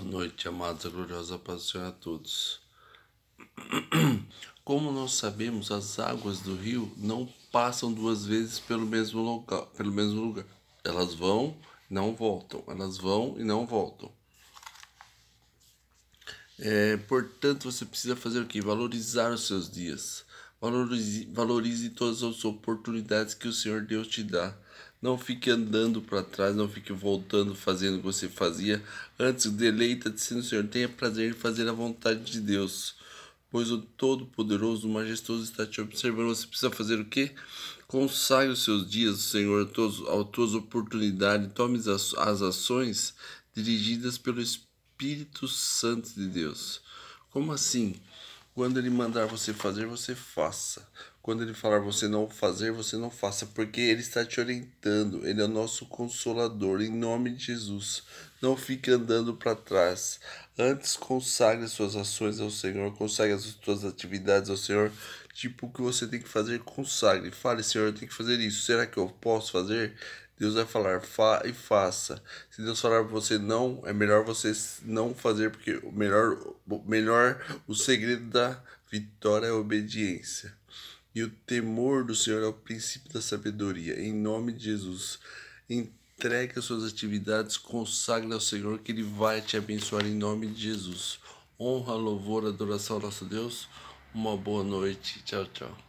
Boa noite, amados, e gloriosa paz do Senhor a todos. Como nós sabemos, as águas do rio não passam duas vezes pelo mesmo local, pelo mesmo lugar. Elas vão, não voltam. Elas vão e não voltam. É, portanto, você precisa fazer o que? Valorizar os seus dias. Valorize, valorize todas as oportunidades que o Senhor Deus te dá. Não fique andando para trás, não fique voltando fazendo o que você fazia. Antes, deleita-te no Senhor, tenha prazer em fazer a vontade de Deus. Pois o Todo-Poderoso, o Majestoso está te observando. Você precisa fazer o quê? Consagre os seus dias, Senhor, as tuas oportunidades. Tome as, as ações dirigidas pelo Espírito Santo de Deus. Como assim? Quando ele mandar você fazer, você faça. Quando ele falar você não fazer, você não faça, porque ele está te orientando. Ele é o nosso consolador, em nome de Jesus. Não fique andando para trás. Antes consagre suas ações ao Senhor, consagre as suas atividades ao Senhor. Tipo o que você tem que fazer, consagre. Fale, Senhor, eu tenho que fazer isso. Será que eu posso fazer? Deus vai falar, fa e faça. Se Deus falar para você não, é melhor você não fazer, porque o melhor, melhor o segredo da vitória é a obediência. E o temor do Senhor é o princípio da sabedoria. Em nome de Jesus, entregue as suas atividades, consagre ao Senhor que Ele vai te abençoar em nome de Jesus. Honra, louvor, adoração ao nosso Deus. Uma boa noite. Tchau, tchau.